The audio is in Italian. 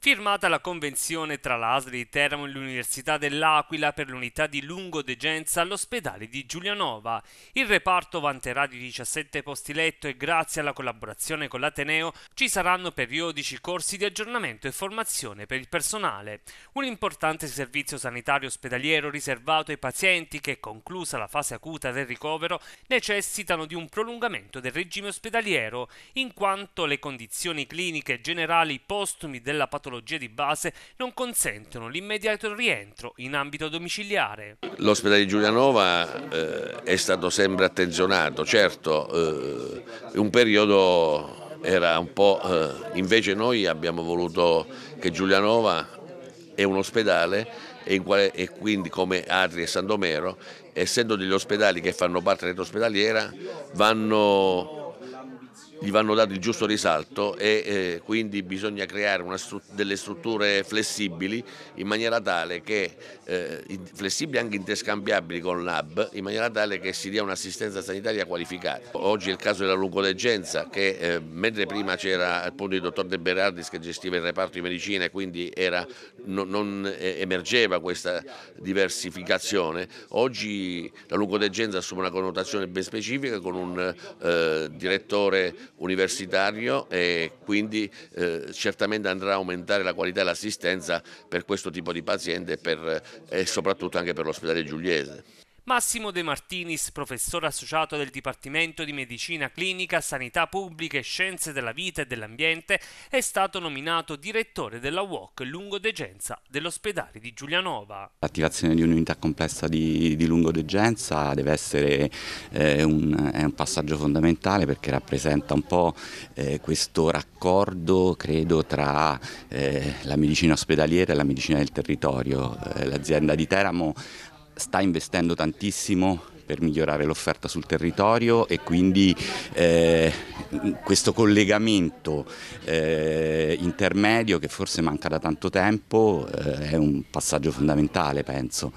firmata la convenzione tra l'ASL di Teramo e l'Università dell'Aquila per l'unità di lungodegenza all'ospedale di Giulianova. Il reparto vanterà di 17 posti letto e grazie alla collaborazione con l'Ateneo ci saranno periodici corsi di aggiornamento e formazione per il personale, un importante servizio sanitario ospedaliero riservato ai pazienti che, conclusa la fase acuta del ricovero, necessitano di un prolungamento del regime ospedaliero, in quanto le condizioni cliniche generali postumi della patologia patologie di base non consentono l'immediato rientro in ambito domiciliare. L'ospedale di Giulianova eh, è stato sempre attenzionato, certo eh, un periodo era un po', eh, invece noi abbiamo voluto che Giulianova è un ospedale e, quale, e, quindi come Adri e Sandomero, essendo degli ospedali che fanno parte dell'ospedaliera, vanno gli vanno dato il giusto risalto e eh, quindi bisogna creare stru delle strutture flessibili in maniera tale che, eh, flessibili anche interscambiabili con l'HUB, in maniera tale che si dia un'assistenza sanitaria qualificata. Oggi è il caso della lungodeggenza che eh, mentre prima c'era appunto il dottor De Berardis che gestiva il reparto di medicina e quindi era, non, non eh, emergeva questa diversificazione, oggi la lungodeggenza assume una connotazione ben specifica con un eh, direttore universitario e quindi eh, certamente andrà a aumentare la qualità e l'assistenza per questo tipo di paziente e, per, eh, e soprattutto anche per l'ospedale giuliese. Massimo De Martinis, professore associato del Dipartimento di Medicina Clinica, Sanità Pubblica e Scienze della Vita e dell'Ambiente, è stato nominato direttore della WOC Lungodegenza dell'ospedale di Giulianova. L'attivazione di un'unità complessa di, di lungodegenza deve essere eh, un, un, passaggio fondamentale perché rappresenta un po' eh, questo raccordo, credo, tra eh, la medicina ospedaliera e la medicina del territorio. Eh, l'azienda di Teramo sta investendo tantissimo per migliorare l'offerta sul territorio e quindi eh, questo collegamento eh, intermedio che forse manca da tanto tempo eh, è un passaggio fondamentale penso.